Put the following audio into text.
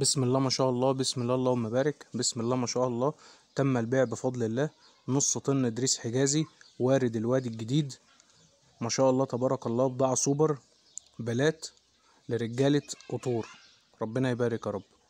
بسم الله ما شاء الله بسم الله اللهم بارك بسم الله ما شاء الله تم البيع بفضل الله نص طن دريس حجازي وارد الوادي الجديد ما شاء الله تبارك الله بضاعة سوبر بلات لرجالة قطور ربنا يبارك يا رب